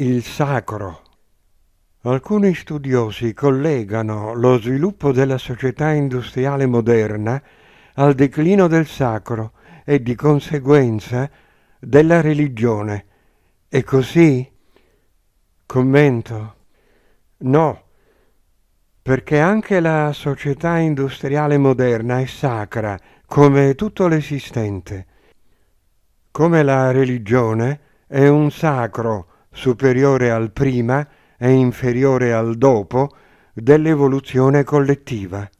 il sacro. Alcuni studiosi collegano lo sviluppo della società industriale moderna al declino del sacro e di conseguenza della religione. È così? Commento. No, perché anche la società industriale moderna è sacra, come tutto l'esistente. Come la religione è un sacro superiore al prima e inferiore al dopo dell'evoluzione collettiva.